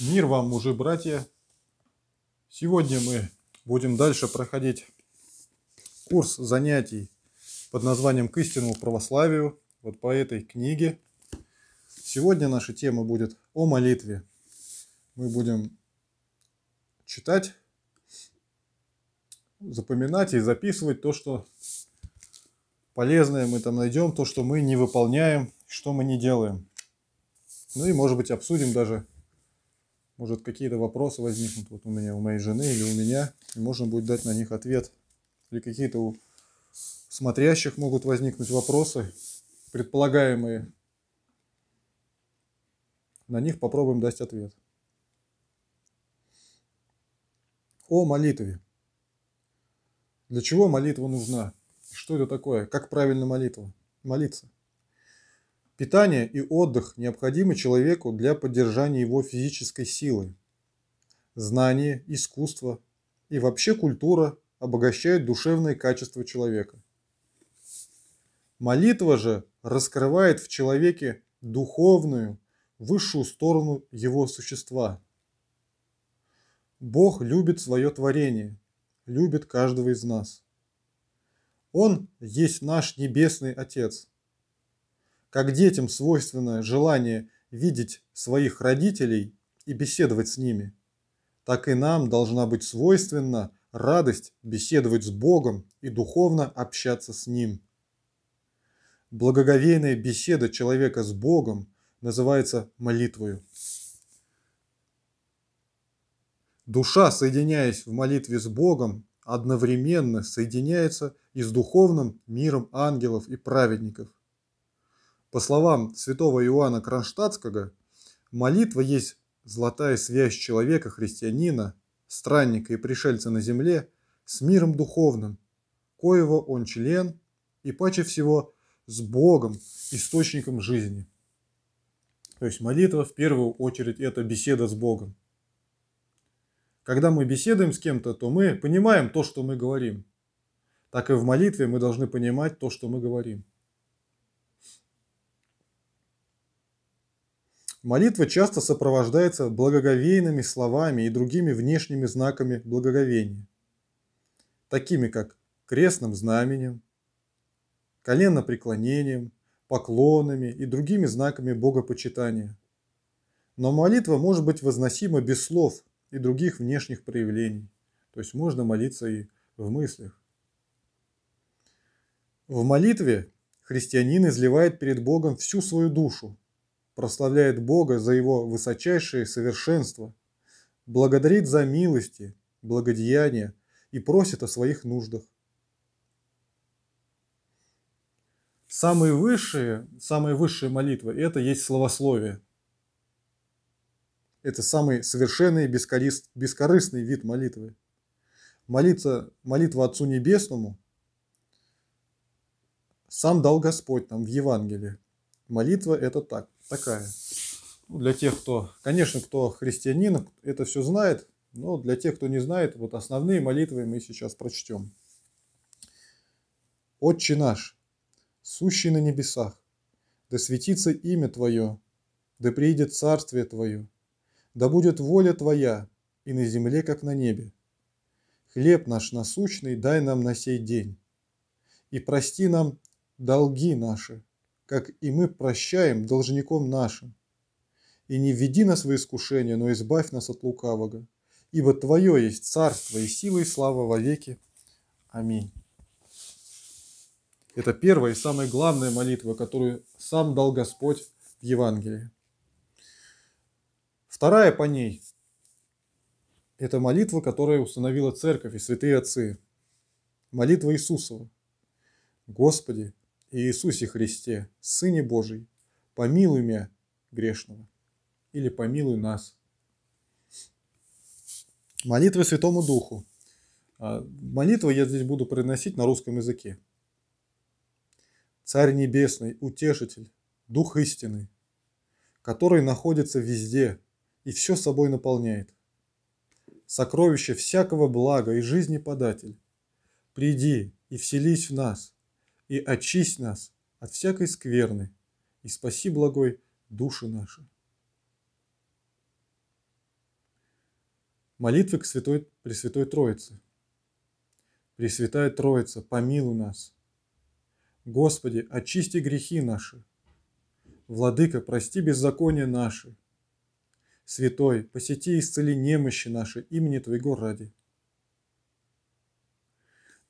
Мир вам, уже, братья! Сегодня мы будем дальше проходить курс занятий под названием «К истинному православию» вот по этой книге. Сегодня наша тема будет о молитве. Мы будем читать, запоминать и записывать то, что полезное мы там найдем, то, что мы не выполняем, что мы не делаем. Ну и, может быть, обсудим даже может какие-то вопросы возникнут вот у меня, у моей жены или у меня. И можно будет дать на них ответ. Или какие-то у смотрящих могут возникнуть вопросы, предполагаемые. На них попробуем дать ответ. О молитве. Для чего молитва нужна? Что это такое? Как правильно молитва? Молиться. Питание и отдых необходимы человеку для поддержания его физической силы. Знание, искусство и вообще культура обогащают душевные качества человека. Молитва же раскрывает в человеке духовную, высшую сторону его существа. Бог любит свое творение, любит каждого из нас. Он есть наш Небесный Отец – как детям свойственно желание видеть своих родителей и беседовать с ними, так и нам должна быть свойственна радость беседовать с Богом и духовно общаться с Ним. Благоговейная беседа человека с Богом называется молитвою. Душа, соединяясь в молитве с Богом, одновременно соединяется и с духовным миром ангелов и праведников. По словам святого Иоанна Кронштадтского, молитва есть золотая связь человека, христианина, странника и пришельца на земле с миром духовным, коего он член и паче всего с Богом, источником жизни. То есть молитва в первую очередь это беседа с Богом. Когда мы беседуем с кем-то, то мы понимаем то, что мы говорим. Так и в молитве мы должны понимать то, что мы говорим. Молитва часто сопровождается благоговейными словами и другими внешними знаками благоговения, такими как крестным знаменем, коленопреклонением, поклонами и другими знаками богопочитания. Но молитва может быть возносима без слов и других внешних проявлений, то есть можно молиться и в мыслях. В молитве христианин изливает перед Богом всю свою душу, прославляет Бога за его высочайшее совершенство, благодарит за милости, благодеяния и просит о своих нуждах. Самые высшие, самые высшие молитвы – это есть словословие. Это самый совершенный бескорыстный, бескорыстный вид молитвы. Молиться, молитва Отцу Небесному сам дал Господь нам в Евангелии. Молитва – это так – такая. Ну, для тех, кто, конечно, кто христианин, это все знает, но для тех, кто не знает, вот основные молитвы мы сейчас прочтем. «Отче наш, сущий на небесах, да светится имя Твое, да приидет Царствие Твое, да будет воля Твоя и на земле, как на небе. Хлеб наш насущный дай нам на сей день, и прости нам долги наши, как и мы прощаем должником нашим. И не введи нас в искушение, но избавь нас от лукавого, ибо Твое есть царство и сила и слава во веки. Аминь. Это первая и самая главная молитва, которую сам дал Господь в Евангелии. Вторая по ней – это молитва, которую установила Церковь и святые отцы. Молитва Иисусова. «Господи, Иисусе Христе, Сыне Божий, помилуй меня грешного или помилуй нас. Молитвы Святому Духу. А, молитвы я здесь буду приносить на русском языке. Царь Небесный, Утешитель, Дух Истины, который находится везде и все собой наполняет. Сокровище всякого блага и жизни податель. Приди и вселись в нас – и очисть нас от всякой скверны, и спаси, благой, души наши. Молитвы к Святой Пресвятой Троице. Пресвятая Троица, помилуй нас. Господи, очисти грехи наши. Владыка, прости беззаконие наши. Святой, посети и исцели немощи наши имени Твоего ради.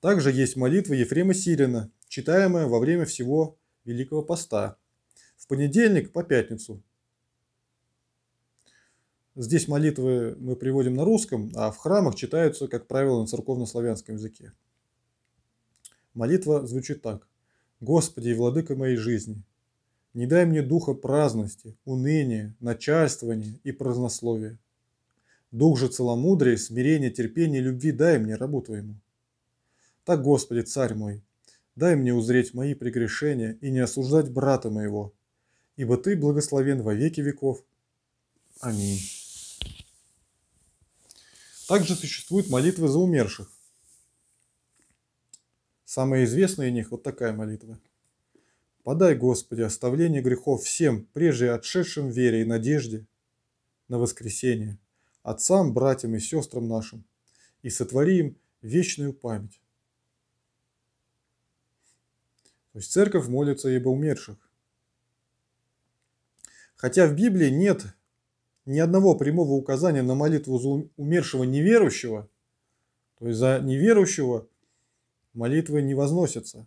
Также есть молитва Ефрема Сирина – читаемое во время всего Великого Поста, в понедельник по пятницу. Здесь молитвы мы приводим на русском, а в храмах читаются, как правило, на церковно-славянском языке. Молитва звучит так. «Господи и владыка моей жизни, не дай мне духа праздности, уныния, начальствования и празднословия. Дух же целомудрия, смирения, терпения, любви дай мне, рабу Твоему. Так, Господи, Царь мой, дай мне узреть мои прегрешения и не осуждать брата моего, ибо ты благословен во веки веков. Аминь. Также существуют молитвы за умерших. Самая известная из них вот такая молитва. «Подай, Господи, оставление грехов всем, прежде отшедшим в вере и надежде на воскресение, отцам, братьям и сестрам нашим, и сотвори им вечную память». То есть церковь молится об умерших. Хотя в Библии нет ни одного прямого указания на молитву за умершего неверующего, то есть за неверующего молитвы не возносятся.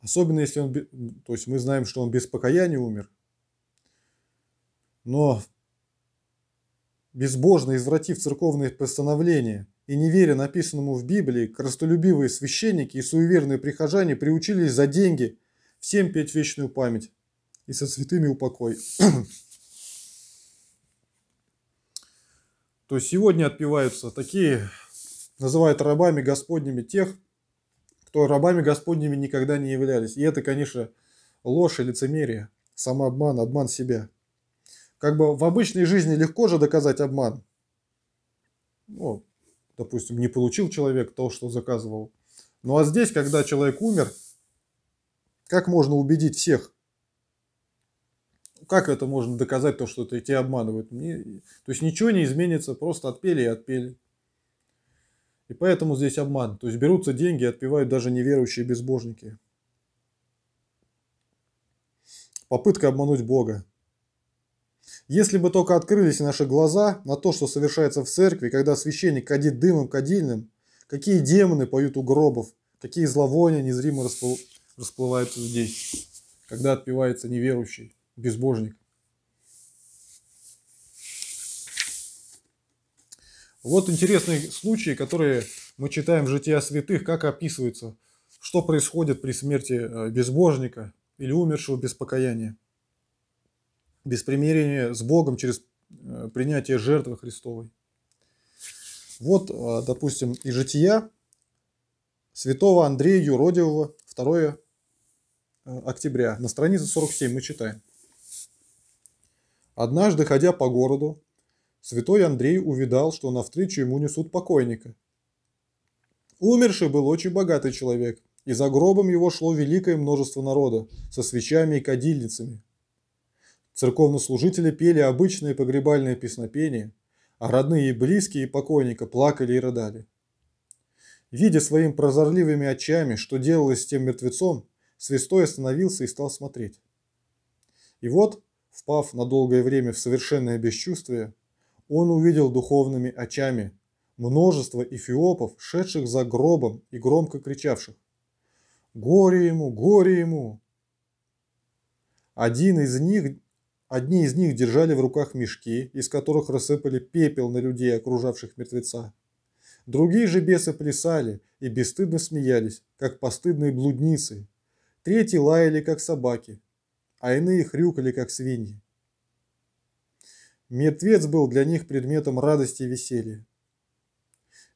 Особенно если он, то есть мы знаем, что он без покаяния умер. Но безбожно извратив церковные постановления – и не веря написанному в Библии, крастолюбивые священники и суеверные прихожане приучились за деньги всем петь вечную память и со святыми упокой. То есть сегодня отпеваются такие, называют рабами Господними тех, кто рабами Господними никогда не являлись. И это, конечно, ложь и лицемерие, самообман, обман себя. Как бы в обычной жизни легко же доказать обман. Ну, допустим, не получил человек то, что заказывал. Ну а здесь, когда человек умер, как можно убедить всех? Как это можно доказать, то, что это тебя обманывают? То есть ничего не изменится, просто отпели и отпели. И поэтому здесь обман. То есть берутся деньги и отпевают даже неверующие безбожники. Попытка обмануть Бога. Если бы только открылись наши глаза на то, что совершается в церкви, когда священник кадит дымом кадильным, какие демоны поют у гробов, какие зловония незримо распл... расплываются здесь, когда отпивается неверующий, безбожник. Вот интересные случаи, которые мы читаем в «Жития святых», как описывается, что происходит при смерти э, безбожника или умершего без покаяния без примирения с Богом через э, принятие жертвы Христовой. Вот, а, допустим, и жития святого Андрея Юродивого 2 э, октября. На странице 47 мы читаем. Однажды, ходя по городу, святой Андрей увидал, что навстречу ему несут покойника. Умерший был очень богатый человек, и за гробом его шло великое множество народа со свечами и кадильницами – Церковнослужители пели обычные погребальные песнопения, а родные и близкие покойника плакали и рыдали. Видя своими прозорливыми очами, что делалось с тем мертвецом, свистой остановился и стал смотреть. И вот, впав на долгое время в совершенное бесчувствие, он увидел духовными очами множество эфиопов, шедших за гробом и громко кричавших «Горе ему! Горе ему!». Один из них Одни из них держали в руках мешки, из которых рассыпали пепел на людей, окружавших мертвеца. Другие же бесы плясали и бесстыдно смеялись, как постыдные блудницы. Третьи лаяли, как собаки, а иные хрюкали, как свиньи. Мертвец был для них предметом радости и веселья.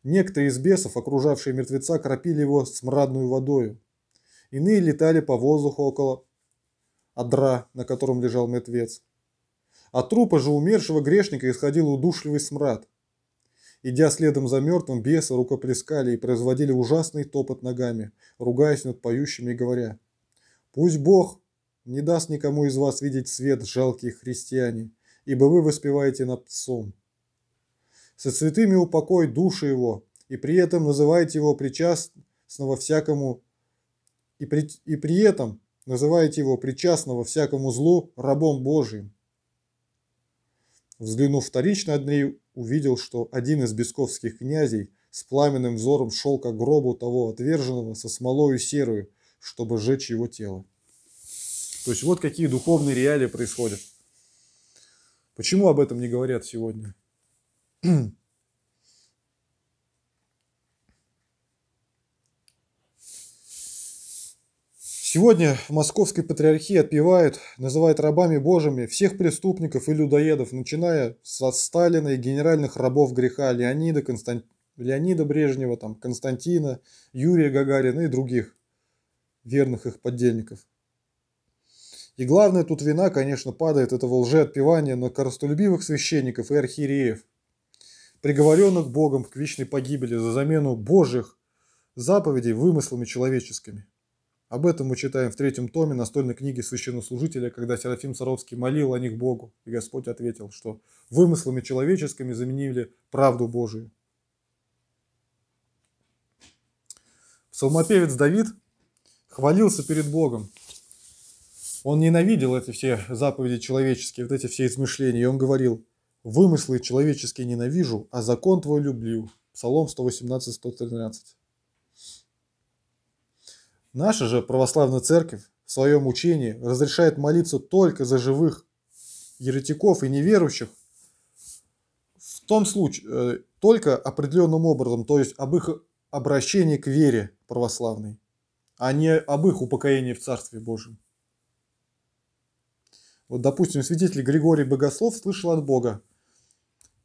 Некоторые из бесов, окружавшие мертвеца, кропили его смрадную водою. Иные летали по воздуху около адра, на котором лежал мертвец. От трупа же умершего грешника исходил удушливый смрад. Идя следом за мертвым, бесы рукоплескали и производили ужасный топот ногами, ругаясь над поющими и говоря «Пусть Бог не даст никому из вас видеть свет, жалкие христиане, ибо вы воспеваете над псом. Со святыми упокой души его, и при этом называйте его причастного всякому, и при, и при этом называете его причастного всякому злу рабом Божиим. Взглянув вторично, Андрей увидел, что один из бесковских князей с пламенным взором шел к гробу того отверженного со смолою серую, чтобы сжечь его тело. То есть вот какие духовные реалии происходят. Почему об этом не говорят сегодня? Сегодня в московской патриархии отпевают, называют рабами божьими всех преступников и людоедов, начиная со Сталина и генеральных рабов греха Леонида, Констант... Леонида Брежнева, там, Константина, Юрия Гагарина и других верных их поддельников. И главное тут вина, конечно, падает этого лжеотпевания на коростолюбивых священников и архиереев, приговоренных Богом к вечной погибели за замену Божьих заповедей вымыслами человеческими. Об этом мы читаем в третьем томе настольной книги священнослужителя, когда Серафим Саровский молил о них Богу, и Господь ответил, что вымыслами человеческими заменили правду Божию. Псалмопевец Давид хвалился перед Богом. Он ненавидел эти все заповеди человеческие, вот эти все измышления. И он говорил, вымыслы человеческие ненавижу, а закон твой люблю. Псалом 118-113. Наша же православная церковь в своем учении разрешает молиться только за живых еретиков и неверующих, в том случае, э, только определенным образом, то есть об их обращении к вере православной, а не об их упокоении в Царстве Божьем. Вот, допустим, свидетель Григорий Богослов слышал от Бога,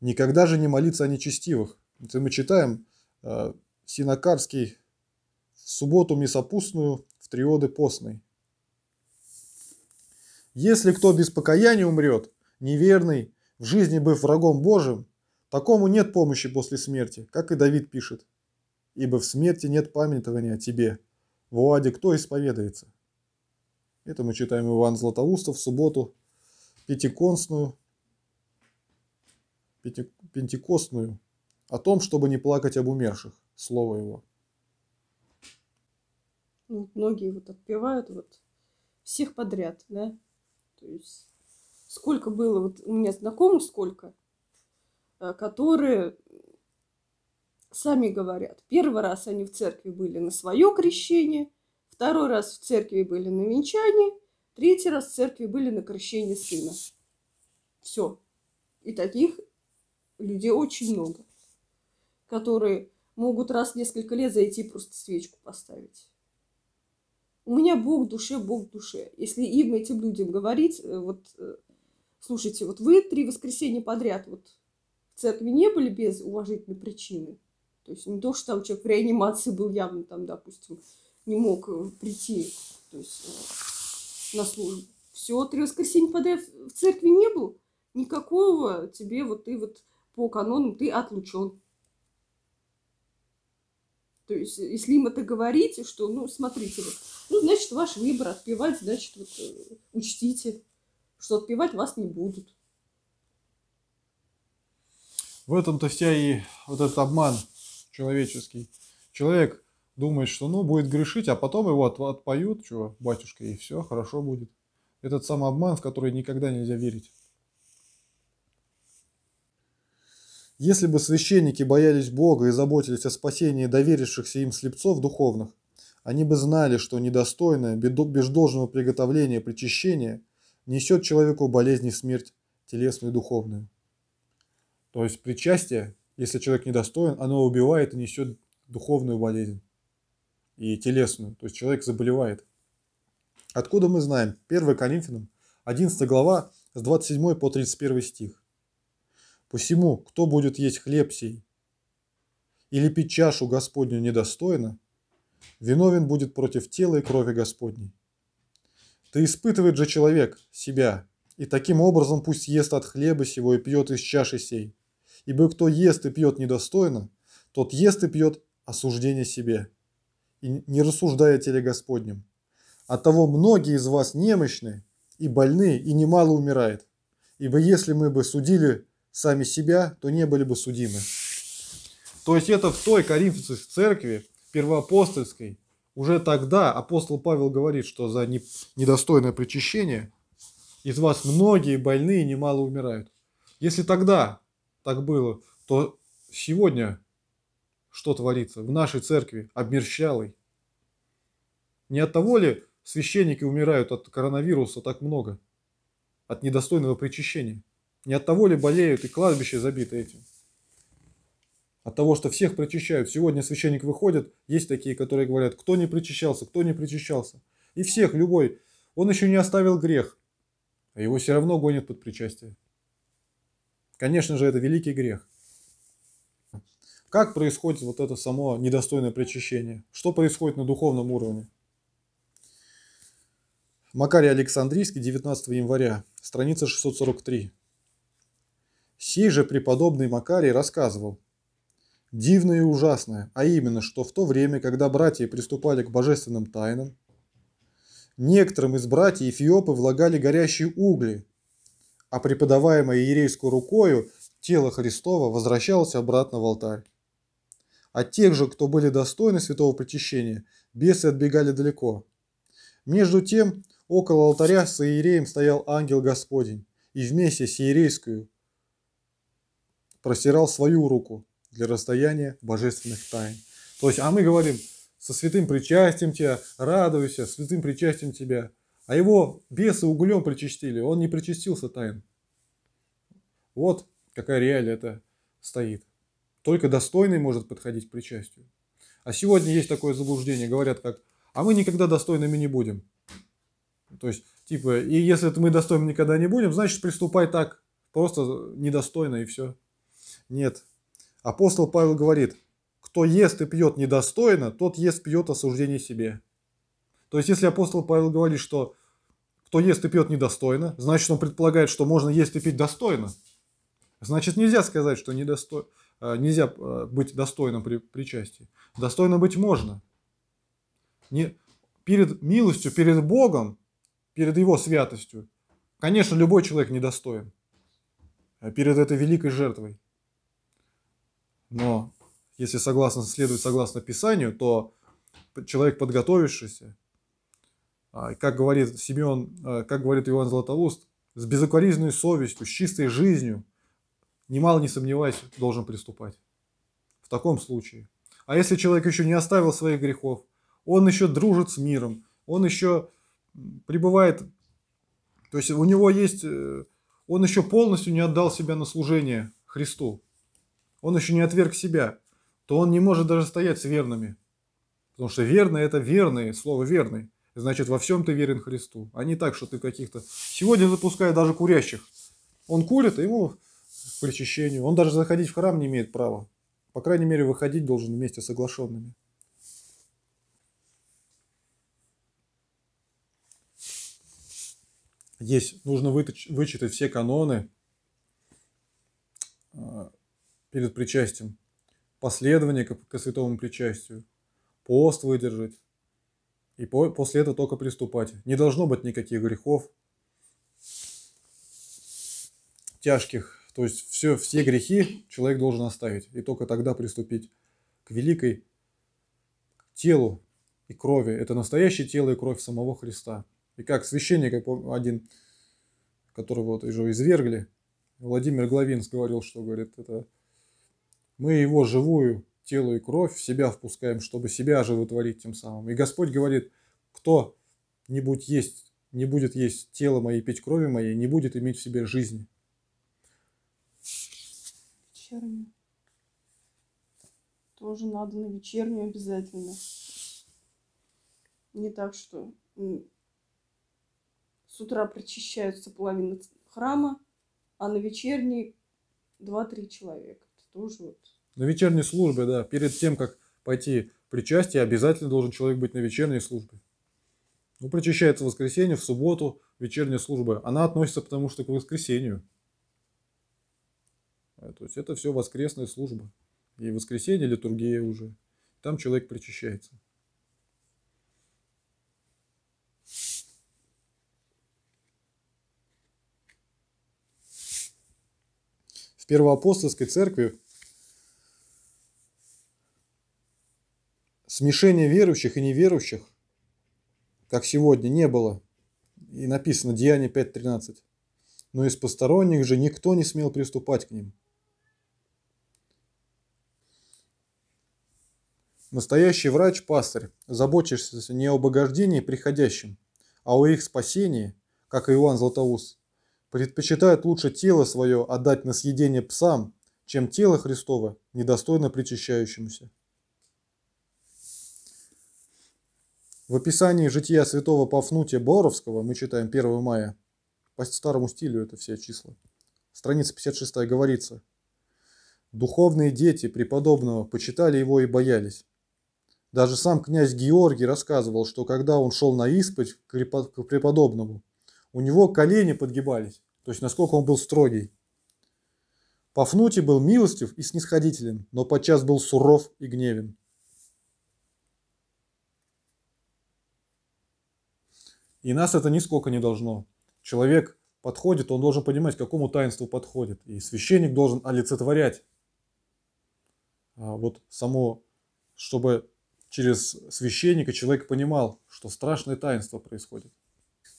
никогда же не молиться о нечестивых. Это мы читаем э, Синокарский субботу мисопустную в триоды постной. Если кто без покаяния умрет, неверный, в жизни быв врагом Божьим, такому нет помощи после смерти, как и Давид пишет. Ибо в смерти нет памятования о тебе. В Уаде кто исповедается? Это мы читаем Иван Златоустов в субботу пятиконстную, пяти, пентикостную, о том, чтобы не плакать об умерших. Слово его ну, многие вот отпевают вот всех подряд, да. То есть сколько было, вот у меня знакомых сколько, э, которые сами говорят. Первый раз они в церкви были на свое крещение, второй раз в церкви были на венчании, третий раз в церкви были на крещение сына. Все. И таких людей очень много, которые могут раз в несколько лет зайти просто свечку поставить. У меня Бог душе, Бог душе. Если им, этим людям говорить, э, вот, э, слушайте, вот вы три воскресенья подряд вот в церкви не были без уважительной причины. То есть не то, что там человек в реанимации был явно там, допустим, не мог э, прийти то есть, на службу. Все, три воскресенья подряд в церкви не был, никакого тебе вот ты вот по канонам ты отлучен. То есть, э, если им это говорить, что, ну, смотрите, вот, ну, значит, ваш выбор отпевать, значит, вот, э, учтите, что отпевать вас не будут. В этом-то вся и вот этот обман человеческий. Человек думает, что, ну, будет грешить, а потом его от, отпоют, чего, батюшка, и все, хорошо будет. Этот самый обман, в который никогда нельзя верить. Если бы священники боялись Бога и заботились о спасении доверившихся им слепцов духовных, они бы знали, что недостойное, без должного приготовления причащения несет человеку болезнь и смерть телесную и духовную. То есть причастие, если человек недостоин, оно убивает и несет духовную болезнь и телесную. То есть человек заболевает. Откуда мы знаем? 1 Коринфянам, 11 глава, с 27 по 31 стих. Посему, кто будет есть хлеб сей или пить чашу Господню недостойно, виновен будет против тела и крови Господней. Ты испытывает же человек себя, и таким образом пусть ест от хлеба сего и пьет из чаши сей. Ибо кто ест и пьет недостойно, тот ест и пьет осуждение себе, и не рассуждая теле Господнем. Оттого многие из вас немощны и больны, и немало умирает. Ибо если мы бы судили сами себя, то не были бы судимы. То есть это в той коринфской церкви, первоапостольской, уже тогда апостол Павел говорит, что за недостойное причащение из вас многие больные немало умирают. Если тогда так было, то сегодня что творится в нашей церкви, обмерщалой? Не от того ли священники умирают от коронавируса так много? От недостойного причащения? Не от того ли болеют и кладбище забито этим? От того, что всех причащают. Сегодня священник выходит, есть такие, которые говорят, кто не причащался, кто не причащался. И всех, любой. Он еще не оставил грех, а его все равно гонят под причастие. Конечно же, это великий грех. Как происходит вот это само недостойное причащение? Что происходит на духовном уровне? Макарий Александрийский, 19 января, страница 643. Сей же преподобный Макарий рассказывал. Дивное и ужасное, а именно, что в то время, когда братья приступали к божественным тайнам, некоторым из братьев Эфиопы влагали горящие угли, а преподаваемое ерейской рукою тело Христова возвращалось обратно в алтарь. От тех же, кто были достойны святого причащения, бесы отбегали далеко. Между тем, около алтаря с иереем стоял ангел Господень, и вместе с иерейскую – простирал свою руку для расстояния божественных тайн. То есть, а мы говорим, со святым причастием тебя, радуйся, святым причастием тебя. А его бесы углем причастили, он не причастился тайн. Вот какая реалия это стоит. Только достойный может подходить к причастию. А сегодня есть такое заблуждение, говорят как, а мы никогда достойными не будем. То есть, типа, и если мы достойными никогда не будем, значит приступай так, просто недостойно и все. Нет. Апостол Павел говорит, кто ест и пьет недостойно, тот ест, пьет осуждение себе. То есть, если апостол Павел говорит, что кто ест и пьет недостойно, значит, он предполагает, что можно есть и пить достойно. Значит, нельзя сказать, что недосто... Э, нельзя э, быть достойным при причастии. Достойно быть можно. Не... Перед милостью, перед Богом, перед Его святостью, конечно, любой человек недостоин а перед этой великой жертвой. Но если согласно, следует согласно Писанию, то человек, подготовившийся, а, как говорит Симеон, а, как говорит Иоанн Златоуст, с безукоризненной совестью, с чистой жизнью, немало не сомневаясь, должен приступать. В таком случае. А если человек еще не оставил своих грехов, он еще дружит с миром, он еще пребывает, то есть у него есть, э, он еще полностью не отдал себя на служение Христу он еще не отверг себя, то он не может даже стоять с верными. Потому что верные – это верные, слово «верный». Значит, во всем ты верен Христу, а не так, что ты каких-то… Сегодня запускают даже курящих. Он курит, а ему к причащению. Он даже заходить в храм не имеет права. По крайней мере, выходить должен вместе с соглашенными. Здесь нужно вычитать все каноны, а, перед причастием, последование к, к святому причастию, пост выдержать, и по, после этого только приступать. Не должно быть никаких грехов тяжких, то есть все, все грехи человек должен оставить, и только тогда приступить к великой телу и крови. Это настоящее тело и кровь самого Христа. И как священник, один, которого вот уже извергли, Владимир Главинс говорил, что говорит, это мы его живую тело и кровь в себя впускаем, чтобы себя животворить тем самым. И Господь говорит, кто не будет есть, не будет есть тело моей, пить крови моей, не будет иметь в себе жизни. Вечернюю. Тоже надо на вечернюю обязательно. Не так, что с утра прочищаются половина храма, а на вечерний два-три человека. Тоже вот. На вечерней службе, да. Перед тем, как пойти причастие, обязательно должен человек быть на вечерней службе. Ну, причащается в воскресенье, в субботу, вечерняя служба. Она относится потому что к воскресенью. Э, то есть это все воскресная служба. И воскресенье литургия уже. Там человек причащается. первоапостольской церкви смешения верующих и неверующих, как сегодня, не было. И написано Деяние 5.13. Но из посторонних же никто не смел приступать к ним. Настоящий врач-пастырь, заботишься не об ограждении приходящим, а о их спасении, как и Иоанн Златоуст, Предпочитает лучше тело свое отдать на съедение псам, чем тело Христово недостойно причащающемуся. В описании жития святого Пафнутия Боровского мы читаем 1 мая, по старому стилю это все числа, страница 56 говорится, «Духовные дети преподобного почитали его и боялись. Даже сам князь Георгий рассказывал, что когда он шел на исповедь к преподобному, у него колени подгибались, то есть насколько он был строгий. Пафнутий был милостив и снисходителен, но подчас был суров и гневен. И нас это нисколько не должно. Человек подходит, он должен понимать, к какому таинству подходит. И священник должен олицетворять а, вот само, чтобы через священника человек понимал, что страшное таинство происходит.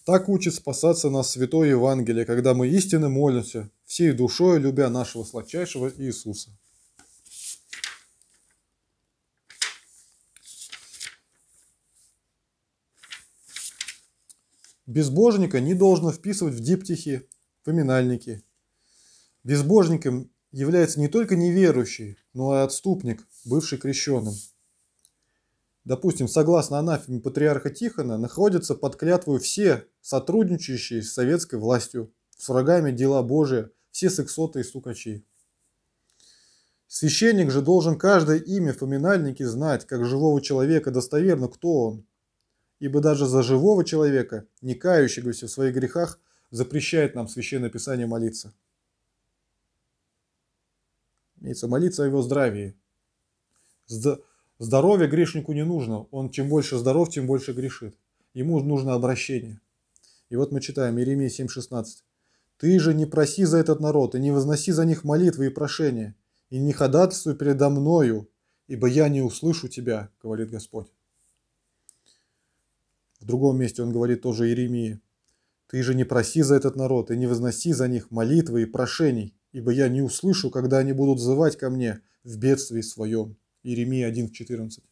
Так учит спасаться нас святой Евангелие, когда мы истинно молимся, всей душой любя нашего сладчайшего Иисуса. Безбожника не должно вписывать в диптихи, поминальники. Безбожником является не только неверующий, но и отступник, бывший крещенным – Допустим, согласно анафеме патриарха Тихона, находятся под клятвой все сотрудничающие с советской властью, с врагами дела Божия, все сексоты и стукачи. Священник же должен каждое имя в поминальнике знать, как живого человека достоверно, кто он. Ибо даже за живого человека, не кающегося в своих грехах, запрещает нам Священное Писание молиться. Имеется молиться о его здравии. Здоровье грешнику не нужно. Он чем больше здоров, тем больше грешит. Ему нужно обращение. И вот мы читаем Иеремия 7,16. «Ты же не проси за этот народ, и не возноси за них молитвы и прошения, и не ходатайствуй передо мною, ибо я не услышу тебя, говорит Господь». В другом месте он говорит тоже Иеремии. «Ты же не проси за этот народ, и не возноси за них молитвы и прошений, ибо я не услышу, когда они будут взывать ко мне в бедствии своем». Иеремия 1.14.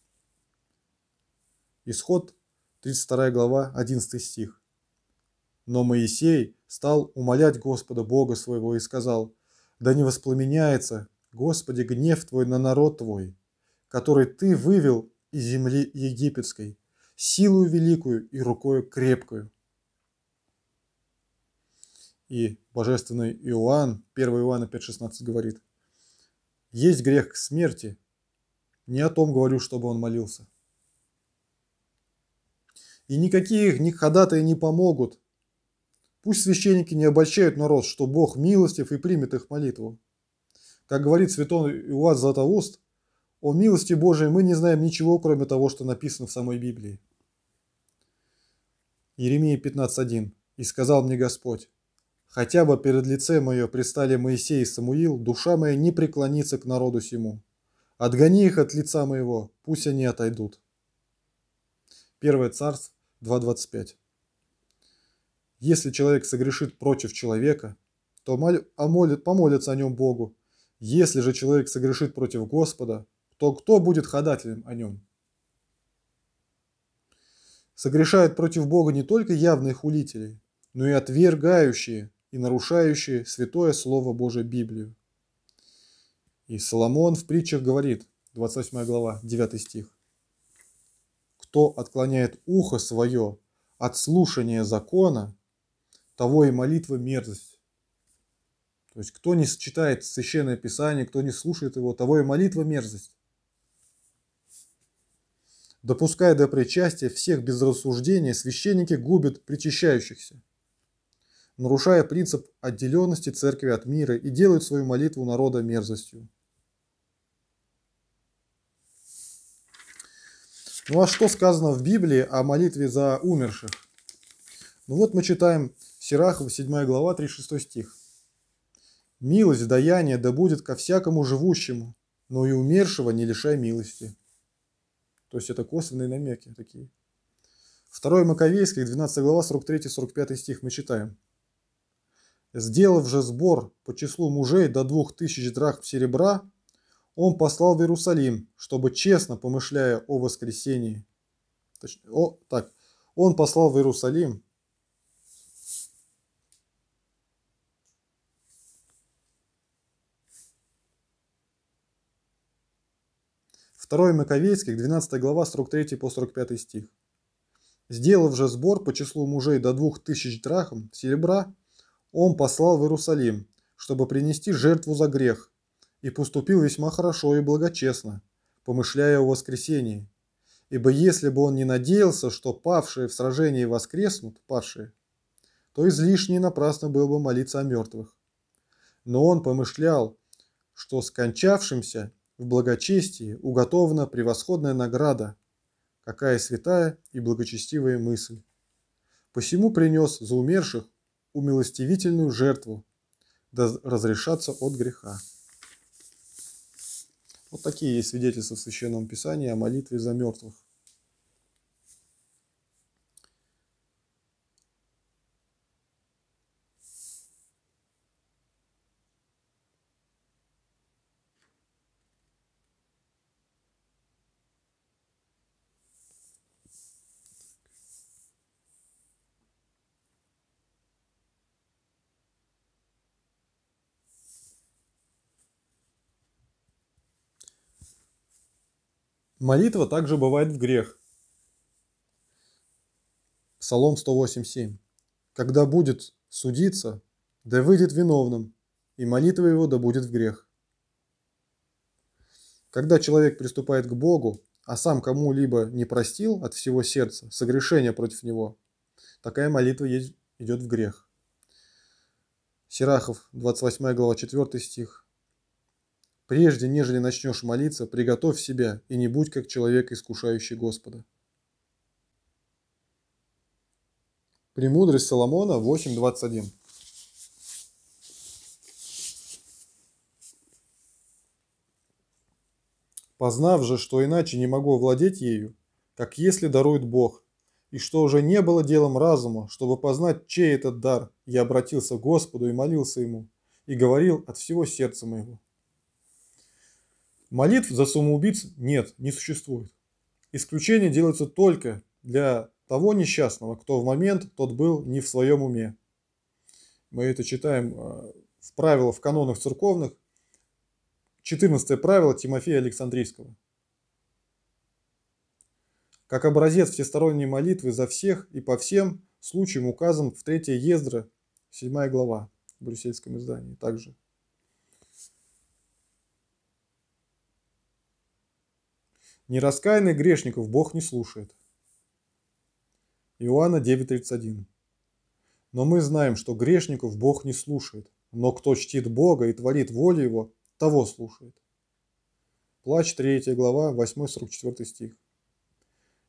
Исход 32 глава 11 стих. Но Моисей стал умолять Господа Бога своего и сказал, «Да не воспламеняется, Господи, гнев Твой на народ Твой, который Ты вывел из земли египетской, силою великую и рукою крепкую». И божественный Иоанн, 1 Иоанна 5,16 говорит, «Есть грех к смерти, не о том говорю, чтобы он молился. И никаких ни ходатай не помогут. Пусть священники не обольщают народ, что Бог милостив и примет их молитву. Как говорит святой Иоанн Златоуст, о милости Божией мы не знаем ничего, кроме того, что написано в самой Библии. Еремия 15.1. «И сказал мне Господь, хотя бы перед лице мое пристали Моисей и Самуил, душа моя не преклонится к народу сему». Отгони их от лица моего, пусть они отойдут. 1 Царств 2.25 Если человек согрешит против человека, то помолится о нем Богу. Если же человек согрешит против Господа, то кто будет ходателем о нем? Согрешают против Бога не только явные хулители, но и отвергающие и нарушающие святое Слово Божие Библию. И Соломон в притчах говорит, 28 глава, 9 стих. «Кто отклоняет ухо свое от слушания закона, того и молитва мерзость». То есть, кто не читает Священное Писание, кто не слушает его, того и молитва мерзость. Допуская до причастия всех без рассуждения, священники губят причащающихся, нарушая принцип отделенности церкви от мира и делают свою молитву народа мерзостью. Ну а что сказано в Библии о молитве за умерших? Ну вот мы читаем Сирахова, 7 глава, 36 стих. «Милость, даяние да будет ко всякому живущему, но и умершего не лишай милости». То есть это косвенные намеки такие. 2 Маковейских, 12 глава, 43-45 стих мы читаем. «Сделав же сбор по числу мужей до двух тысяч драхм серебра, он послал в Иерусалим, чтобы честно, помышляя о воскресении, точнее, о, так, он послал в Иерусалим, Второй Маковейских, 12 глава, 43 по 45 стих. Сделав же сбор по числу мужей до двух тысяч драхм серебра, он послал в Иерусалим, чтобы принести жертву за грех, и поступил весьма хорошо и благочестно, помышляя о воскресении. Ибо если бы он не надеялся, что павшие в сражении воскреснут, павшие, то излишне и напрасно было бы молиться о мертвых. Но он помышлял, что скончавшимся в благочестии уготована превосходная награда, какая святая и благочестивая мысль. Посему принес за умерших умилостивительную жертву, да разрешаться от греха. Вот такие есть свидетельства в Священном Писании о молитве за мертвых. Молитва также бывает в грех. Псалом 108.7. Когда будет судиться, да выйдет виновным, и молитва его да будет в грех. Когда человек приступает к Богу, а сам кому-либо не простил от всего сердца согрешения против него, такая молитва идет в грех. Сирахов, 28 глава, 4 стих. Прежде, нежели начнешь молиться, приготовь себя и не будь как человек, искушающий Господа. Премудрость Соломона 8.21 Познав же, что иначе не могу владеть ею, как если дарует Бог, и что уже не было делом разума, чтобы познать, чей этот дар, я обратился к Господу и молился Ему, и говорил от всего сердца моего. Молитв за самоубийц нет, не существует. Исключение делается только для того несчастного, кто в момент тот был не в своем уме. Мы это читаем э, в правилах, в канонах церковных, 14 правило Тимофея Александрийского. Как образец всесторонней молитвы за всех и по всем случаям указан в 3 Ездра, 7 глава в брюссельском издании также. Нераскаянных грешников Бог не слушает. Иоанна 9.31. Но мы знаем, что грешников Бог не слушает, но кто чтит Бога и творит волю Его, того слушает. Плач 3 глава 8-44 стих.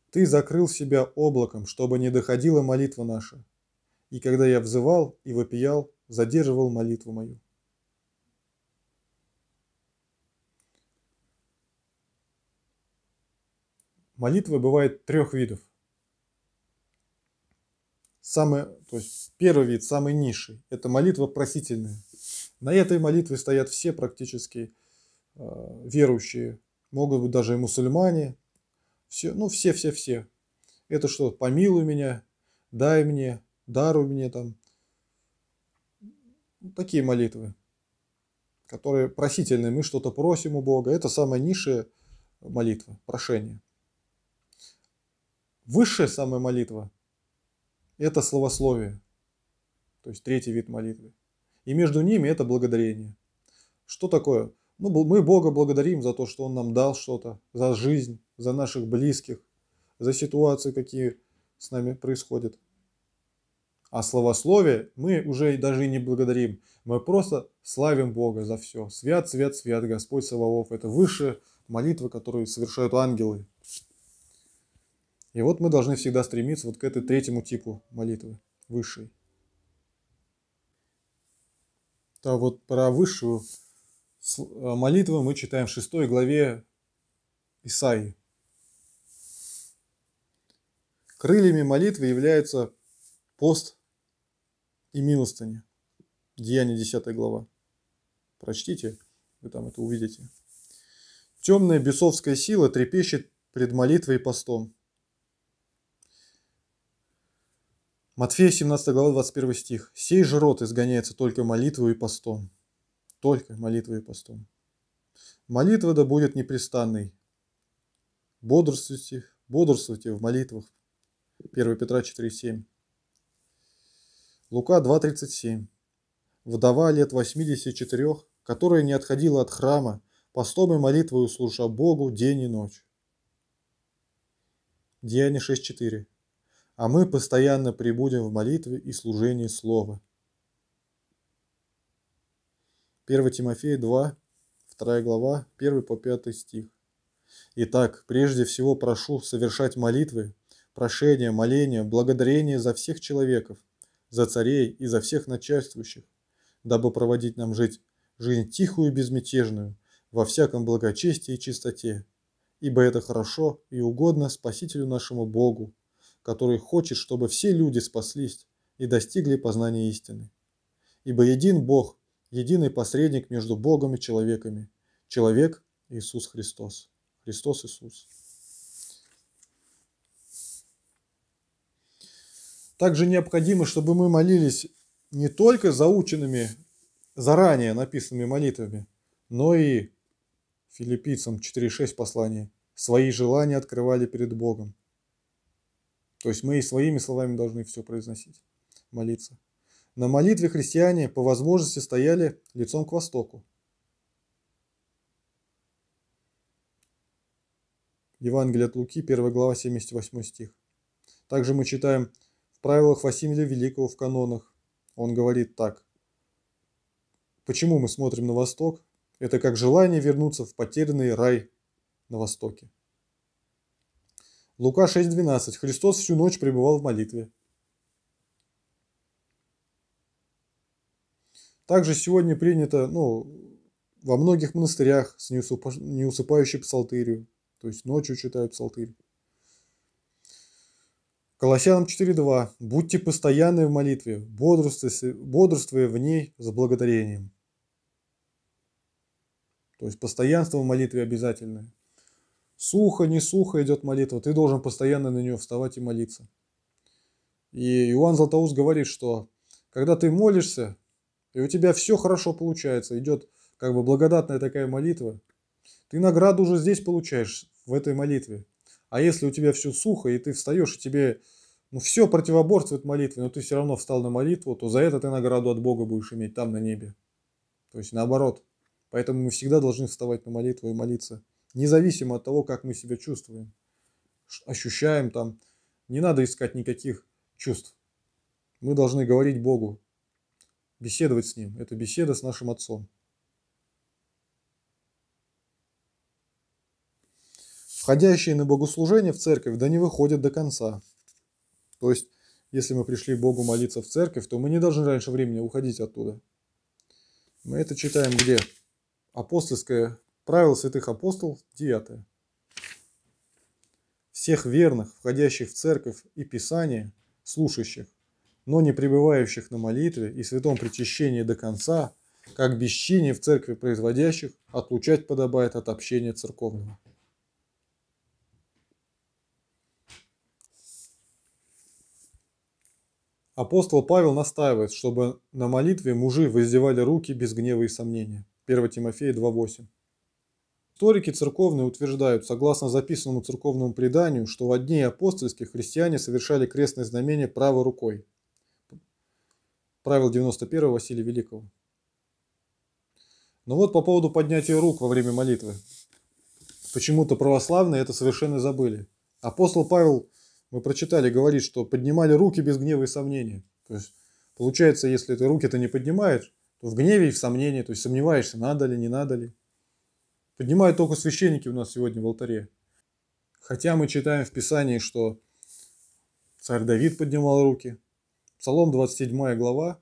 Ты закрыл себя облаком, чтобы не доходила молитва наша. И когда я взывал и вопиял, задерживал молитву мою. Молитвы бывает трех видов. Самый, то есть первый вид, самый низший, это молитва просительная. На этой молитве стоят все практически э, верующие, могут быть даже и мусульмане, все, ну все-все-все. Это что, помилуй меня, дай мне, даруй мне там. Ну, такие молитвы, которые просительные, мы что-то просим у Бога. Это самая низшая молитва, прошение – Высшая самая молитва – это словословие, то есть третий вид молитвы. И между ними это благодарение. Что такое? Ну, мы Бога благодарим за то, что Он нам дал что-то, за жизнь, за наших близких, за ситуации, какие с нами происходят. А словословие мы уже даже и не благодарим. Мы просто славим Бога за все. Свят, свят, свят Господь Саваоф. Это высшая молитва, которую совершают ангелы. И вот мы должны всегда стремиться вот к этому третьему типу молитвы, высшей. А вот про высшую э, молитву мы читаем в шестой главе Исаии. Крыльями молитвы являются пост и милостыня. Деяние 10 глава. Прочтите, вы там это увидите. Темная бесовская сила трепещет пред молитвой и постом. Матфея 17 глава 21 стих. «Сей же род изгоняется только молитвой и постом». Только молитвой и постом. Молитва да будет непрестанной. Бодрствуйте, бодрствуйте в молитвах. 1 Петра 4,7. Лука 2,37. Вдова лет 84, которая не отходила от храма, постом и молитвой служа Богу день и ночь. Деяние 6.4 а мы постоянно пребудем в молитве и служении Слова. 1 Тимофея 2, 2 глава, 1 по 5 стих. Итак, прежде всего прошу совершать молитвы, прошения, моления, благодарения за всех человеков, за царей и за всех начальствующих, дабы проводить нам жить, жизнь тихую и безмятежную, во всяком благочестии и чистоте, ибо это хорошо и угодно Спасителю нашему Богу, который хочет, чтобы все люди спаслись и достигли познания истины. Ибо един Бог, единый посредник между Богом и человеками, человек Иисус Христос. Христос Иисус. Также необходимо, чтобы мы молились не только заученными, заранее написанными молитвами, но и филиппийцам 4.6 послание. Свои желания открывали перед Богом, то есть мы и своими словами должны все произносить, молиться. На молитве христиане по возможности стояли лицом к востоку. Евангелие от Луки, 1 глава, 78 стих. Также мы читаем в правилах Василия Великого в канонах. Он говорит так. Почему мы смотрим на восток? Это как желание вернуться в потерянный рай на востоке. Лука 6.12. Христос всю ночь пребывал в молитве. Также сегодня принято, ну, во многих монастырях с неусыпающей псалтырью. То есть ночью читают псалтырь. Колоссянам 4.2. Будьте постоянны в молитве, бодрствуя, бодрствуя в ней с благодарением. То есть постоянство в молитве обязательное сухо, не сухо идет молитва, ты должен постоянно на нее вставать и молиться. И Иоанн Златоуст говорит, что когда ты молишься, и у тебя все хорошо получается, идет как бы благодатная такая молитва, ты награду уже здесь получаешь, в этой молитве. А если у тебя все сухо, и ты встаешь, и тебе ну, все противоборствует молитве, но ты все равно встал на молитву, то за это ты награду от Бога будешь иметь там на небе. То есть наоборот. Поэтому мы всегда должны вставать на молитву и молиться независимо от того, как мы себя чувствуем, ощущаем там. Не надо искать никаких чувств. Мы должны говорить Богу, беседовать с Ним. Это беседа с нашим Отцом. Входящие на богослужение в церковь, да не выходят до конца. То есть, если мы пришли Богу молиться в церковь, то мы не должны раньше времени уходить оттуда. Мы это читаем где? Апостольское Правило святых апостолов 9. Всех верных, входящих в церковь и Писание, слушающих, но не пребывающих на молитве и святом причащении до конца, как бесчиние в церкви производящих, отлучать подобает от общения церковного. Апостол Павел настаивает, чтобы на молитве мужи воздевали руки без гнева и сомнения. 1 Тимофея 2.8. Историки церковные утверждают, согласно записанному церковному преданию, что в одни апостольские христиане совершали крестное знамение правой рукой. Правил 91 Василия Великого. Но ну вот по поводу поднятия рук во время молитвы. Почему-то православные это совершенно забыли. Апостол Павел, мы прочитали, говорит, что поднимали руки без гнева и сомнения. То есть, получается, если ты руки-то не поднимаешь, то в гневе и в сомнении, то есть сомневаешься, надо ли, не надо ли. Поднимают только священники у нас сегодня в алтаре. Хотя мы читаем в Писании, что царь Давид поднимал руки. Псалом 27 глава,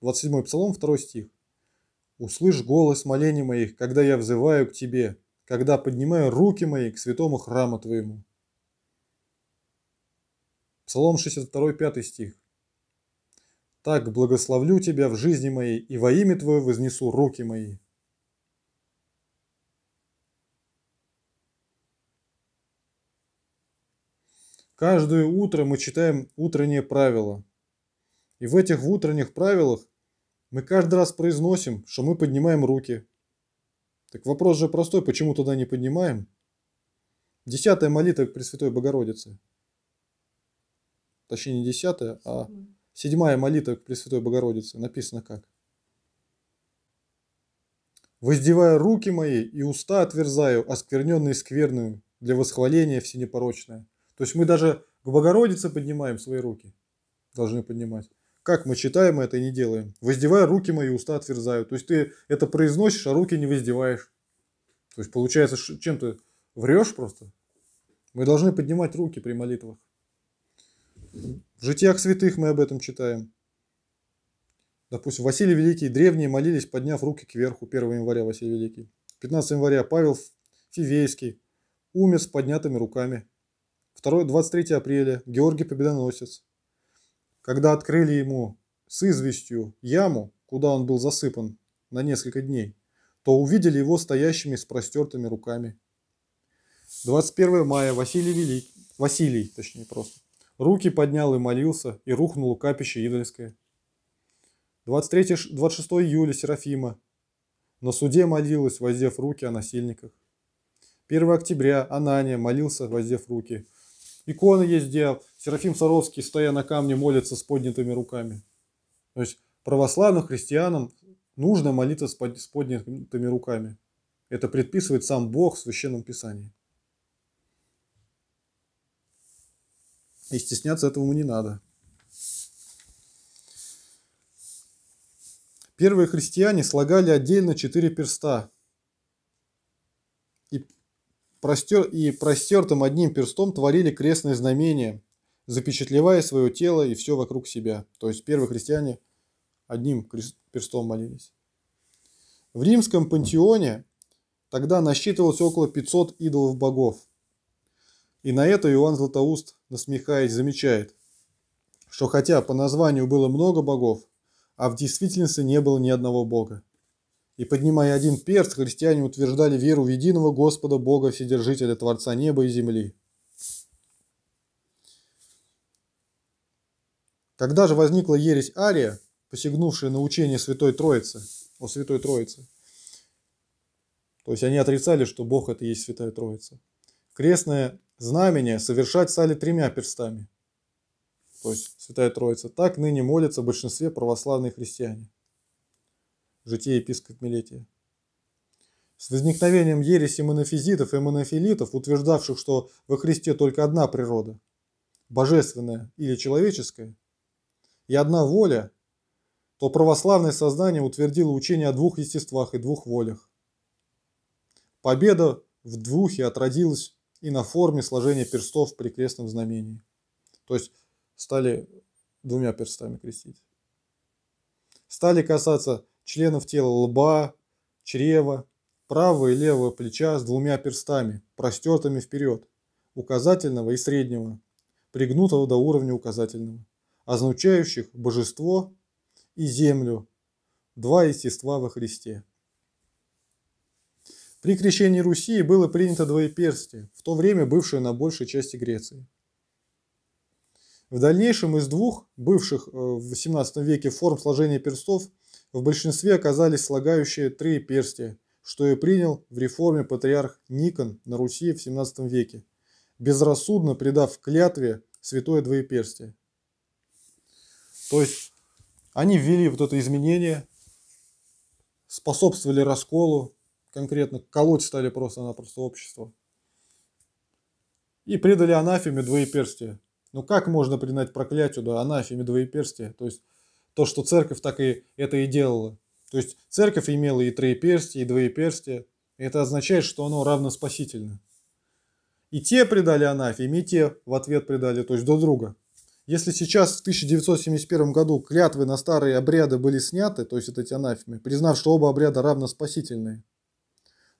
27 псалом, 2 стих. «Услышь голос молений моих, когда я взываю к тебе, когда поднимаю руки мои к святому храму твоему». Псалом 62, 5 стих. «Так благословлю тебя в жизни моей, и во имя твое вознесу руки мои». Каждое утро мы читаем утренние правила. И в этих утренних правилах мы каждый раз произносим, что мы поднимаем руки. Так вопрос же простой, почему тогда не поднимаем? Десятая молитва к Пресвятой Богородице. Точнее, не десятая, а седьмая молитва к Пресвятой Богородице. Написано как? «Воздевая руки мои и уста отверзаю, оскверненные скверную, для восхваления всенепорочное». То есть мы даже к Богородице поднимаем свои руки. Должны поднимать. Как мы читаем это и не делаем? Воздевая руки мои, уста отверзают. То есть ты это произносишь, а руки не воздеваешь. То есть получается, чем ты врешь просто? Мы должны поднимать руки при молитвах. В житиях святых мы об этом читаем. Допустим, Василий Великий древние молились, подняв руки кверху 1 января Василий Великий. 15 января Павел Фивейский умер с поднятыми руками. Второе, 23 апреля, Георгий Победоносец. Когда открыли ему с известью яму, куда он был засыпан на несколько дней, то увидели его стоящими с простертыми руками. 21 мая, Василий Велик, Василий, точнее просто, руки поднял и молился, и рухнул у капища Идольское. 23, 26 июля, Серафима, на суде молилась, воздев руки о насильниках. 1 октября Анания молился, воздев руки. Иконы есть, где Серафим Саровский, стоя на камне, молится с поднятыми руками. То есть православным христианам нужно молиться с поднятыми руками. Это предписывает сам Бог в Священном Писании. И стесняться этому не надо. Первые христиане слагали отдельно четыре перста – простер и простертым одним перстом творили крестные знамения, запечатлевая свое тело и все вокруг себя. То есть первые христиане одним перстом молились. В римском пантеоне тогда насчитывалось около 500 идолов богов. И на это Иоанн Златоуст, насмехаясь, замечает, что хотя по названию было много богов, а в действительности не было ни одного бога. И поднимая один перст, христиане утверждали веру в единого Господа Бога, Вседержителя, Творца неба и земли. Когда же возникла ересь Ария, посягнувшая на учение Святой Троицы, о Святой Троице, то есть они отрицали, что Бог это и есть Святая Троица, крестное знамение совершать стали тремя перстами, то есть Святая Троица. Так ныне молятся в большинстве православные христиане. Житие епископ Милетия. С возникновением ереси монофизитов и монофилитов, утверждавших, что во Христе только одна природа, божественная или человеческая, и одна воля, то православное сознание утвердило учение о двух естествах и двух волях. Победа в двухе отродилась и на форме сложения перстов в прикрестном знамении. То есть стали двумя перстами крестить. Стали касаться членов тела лба, чрева, правого и левого плеча с двумя перстами, простертыми вперед, указательного и среднего, пригнутого до уровня указательного, означающих божество и землю, два естества во Христе. При крещении Руси было принято двоеперстие, в то время бывшее на большей части Греции. В дальнейшем из двух бывших э, в XVIII веке форм сложения перстов – в большинстве оказались слагающие три троеперстия, что и принял в реформе патриарх Никон на Руси в 17 веке, безрассудно придав клятве святое двоеперстие. То есть они ввели вот это изменение, способствовали расколу, конкретно колоть стали просто-напросто общество. И предали анафеме двоеперстие. Но ну как можно принять проклятию да, анафеме двоеперстие? То есть то, что церковь так и это и делала. То есть церковь имела и троеперстие, и двоеперстие. Это означает, что оно равно И те предали анафеме, и те в ответ предали, то есть друг друга. Если сейчас в 1971 году клятвы на старые обряды были сняты, то есть это эти анафемы, признав, что оба обряда равноспасительные,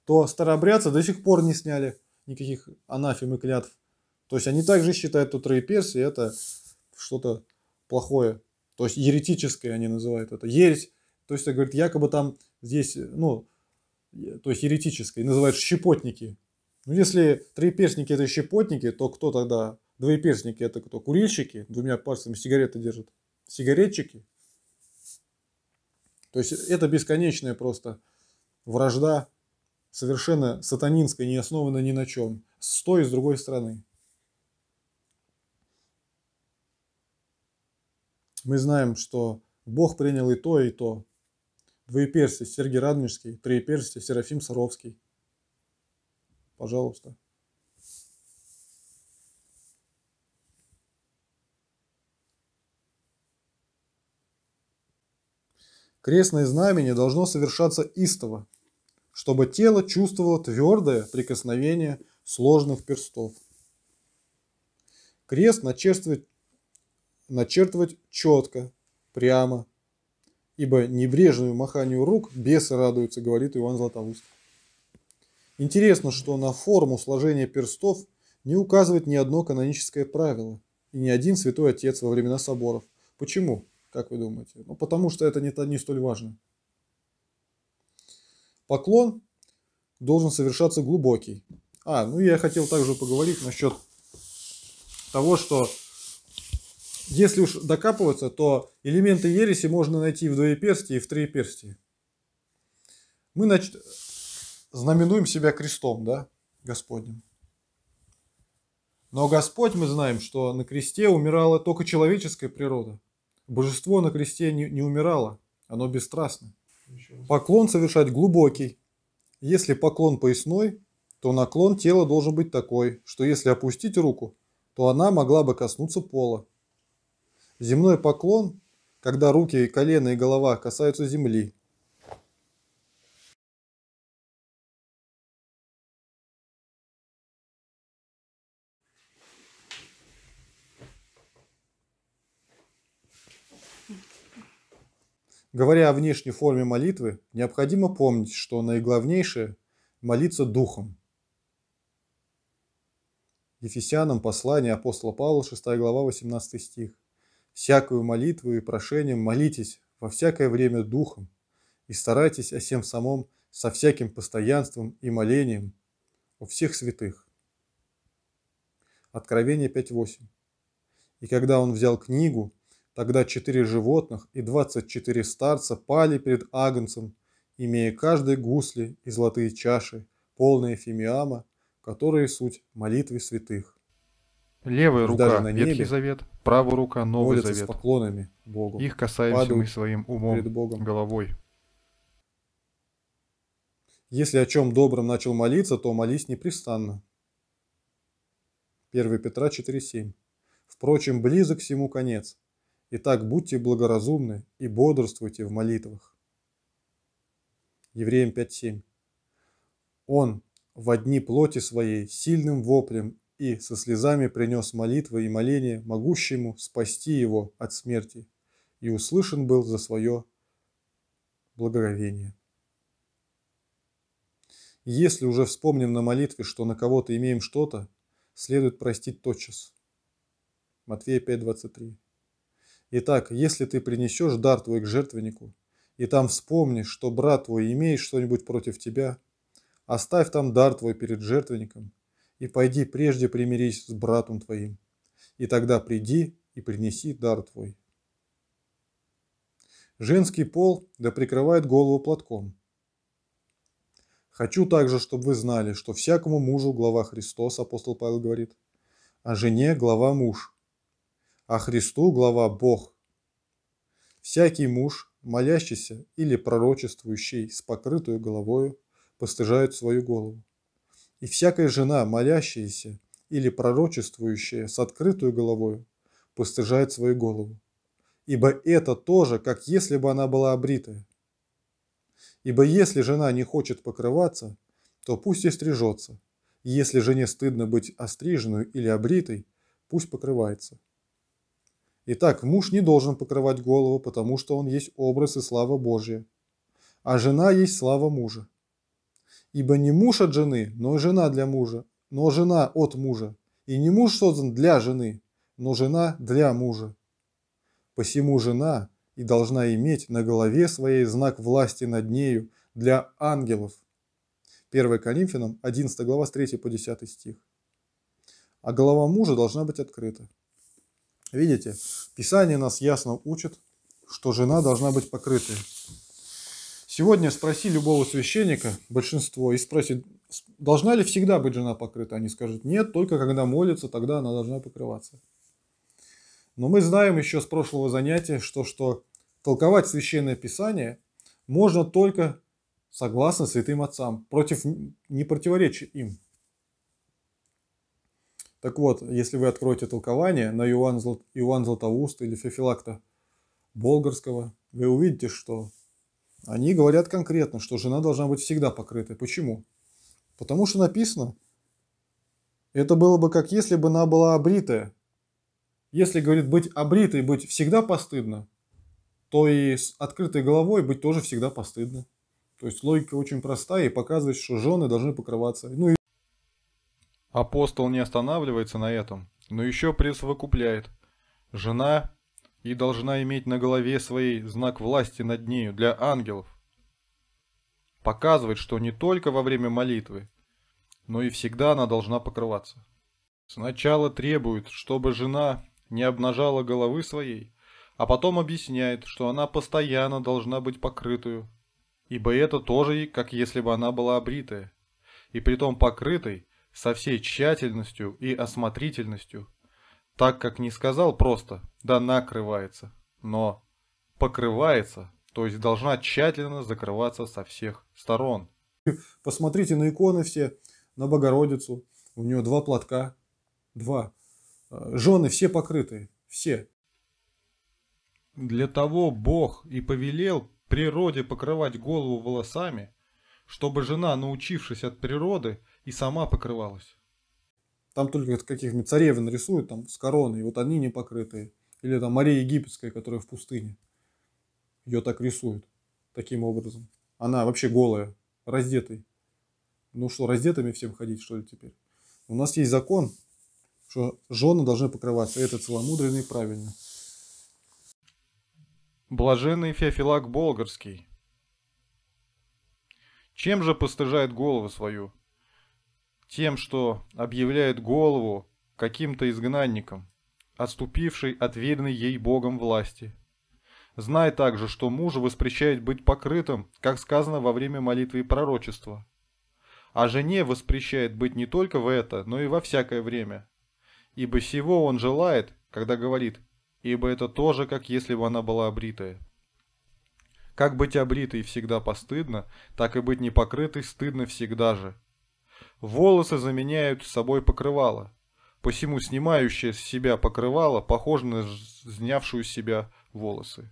то старообрядцы до сих пор не сняли никаких анафем и клятв. То есть они также считают, что троеперсие это что-то плохое. То есть еретическое они называют это. Ересь. То есть, говорит, якобы там здесь, ну, то есть еретическое, называют щепотники. Ну, если троеперстники – это щепотники, то кто тогда? Двоеперстники – это кто? Курильщики? Двумя пальцами сигареты держат. Сигаретчики? То есть, это бесконечная просто вражда, совершенно сатанинская, не основанная ни на чем. С той и с другой стороны. мы знаем, что Бог принял и то, и то. Двоеперстие Сергей Радонежский, троеперстие Серафим Саровский. Пожалуйста. Крестное знамение должно совершаться истово, чтобы тело чувствовало твердое прикосновение сложных перстов. Крест начертывает начертывать четко, прямо, ибо небрежную маханию рук бесы радуются, говорит Иоанн Златоуст. Интересно, что на форму сложения перстов не указывает ни одно каноническое правило и ни один святой отец во времена соборов. Почему, как вы думаете? Ну, потому что это не, не столь важно. Поклон должен совершаться глубокий. А, ну я хотел также поговорить насчет того, что если уж докапываться, то элементы ереси можно найти в двоеперстии и в троеперстии. Мы нач... знаменуем себя крестом, да, Господним. Но Господь, мы знаем, что на кресте умирала только человеческая природа. Божество на кресте не, не умирало, оно бесстрастно. Поклон совершать глубокий. Если поклон поясной, то наклон тела должен быть такой, что если опустить руку, то она могла бы коснуться пола. Земной поклон, когда руки, колено и голова касаются земли. Говоря о внешней форме молитвы, необходимо помнить, что наиглавнейшее – молиться Духом. Ефесянам, послание апостола Павла, 6 глава, 18 стих всякую молитву и прошением молитесь во всякое время Духом и старайтесь о всем самом со всяким постоянством и молением у всех святых. Откровение 5.8. И когда он взял книгу, тогда четыре животных и двадцать четыре старца пали перед Агнцем, имея каждой гусли и золотые чаши, полные фимиама, которые суть молитвы святых. Левая рука даже на небе, Ветхий Завет, правая рука Новый Завет. с поклонами Богу. Их касаемся мы своим умом, перед Богом. головой. Если о чем добром начал молиться, то молись непрестанно. 1 Петра 4,7. Впрочем, близок всему конец. Итак, будьте благоразумны и бодрствуйте в молитвах. Евреям 5.7. Он в одни плоти своей сильным воплем и со слезами принес молитвы и моления могущему спасти его от смерти, и услышан был за свое благоговение. Если уже вспомним на молитве, что на кого-то имеем что-то, следует простить тотчас. Матфея 5.23 Итак, если ты принесешь дар твой к жертвеннику, и там вспомнишь, что брат твой имеет что-нибудь против тебя, оставь там дар твой перед жертвенником – и пойди прежде примирись с братом твоим, и тогда приди и принеси дар твой. Женский пол да прикрывает голову платком. Хочу также, чтобы вы знали, что всякому мужу глава Христос, апостол Павел говорит, а жене глава муж, а Христу глава Бог. Всякий муж, молящийся или пророчествующий с покрытую головою, постыжает свою голову и всякая жена, молящаяся или пророчествующая с открытую головой, постыжает свою голову. Ибо это тоже, как если бы она была обритая. Ибо если жена не хочет покрываться, то пусть и стрижется. И если жене стыдно быть остриженной или обритой, пусть покрывается. Итак, муж не должен покрывать голову, потому что он есть образ и слава Божья, а жена есть слава мужа. Ибо не муж от жены, но жена для мужа, но жена от мужа. И не муж создан для жены, но жена для мужа. Посему жена и должна иметь на голове своей знак власти над нею для ангелов. 1 Коринфянам 11 глава с 3 по 10 стих. А голова мужа должна быть открыта. Видите, Писание нас ясно учит, что жена должна быть покрытой. Сегодня спроси любого священника, большинство, и спроси, должна ли всегда быть жена покрыта? Они скажут, нет, только когда молится, тогда она должна покрываться. Но мы знаем еще с прошлого занятия, что, что толковать Священное Писание можно только согласно святым отцам, против, не противоречит им. Так вот, если вы откроете толкование на Иоанн, Злат, Иоанн Златоуст или Фефилакта Болгарского, вы увидите, что они говорят конкретно, что жена должна быть всегда покрытой. Почему? Потому что написано, это было бы как если бы она была обритая. Если, говорит, быть обритой, быть всегда постыдно, то и с открытой головой быть тоже всегда постыдно. То есть логика очень простая и показывает, что жены должны покрываться. Ну и... Апостол не останавливается на этом, но еще присовокупляет. Жена и должна иметь на голове своей знак власти над нею для ангелов. Показывает, что не только во время молитвы, но и всегда она должна покрываться. Сначала требует, чтобы жена не обнажала головы своей, а потом объясняет, что она постоянно должна быть покрытую, ибо это тоже как если бы она была обритая, и притом покрытой со всей тщательностью и осмотрительностью, так как не сказал просто да накрывается, но покрывается, то есть должна тщательно закрываться со всех сторон. Посмотрите на иконы все, на Богородицу, у нее два платка, два. Э, жены все покрытые, все. Для того Бог и повелел природе покрывать голову волосами, чтобы жена, научившись от природы, и сама покрывалась. Там только каких-нибудь царевин рисуют там с короной, вот они не покрытые. Или там Мария Египетская, которая в пустыне. Ее так рисуют таким образом. Она вообще голая, раздетый, Ну что, раздетыми всем ходить, что ли, теперь? У нас есть закон, что жены должны покрываться. Это целомудренно и правильно. Блаженный Феофилак Болгарский. Чем же постыжает голову свою? Тем, что объявляет голову каким-то изгнанником отступившей от верной ей Богом власти. Знай также, что мужу воспрещает быть покрытым, как сказано во время молитвы и пророчества. А жене воспрещает быть не только в это, но и во всякое время. Ибо сего он желает, когда говорит, ибо это тоже, как если бы она была обритая. Как быть обритой всегда постыдно, так и быть непокрытой стыдно всегда же. Волосы заменяют собой покрывало посему снимающее с себя покрывало похоже на снявшую себя волосы.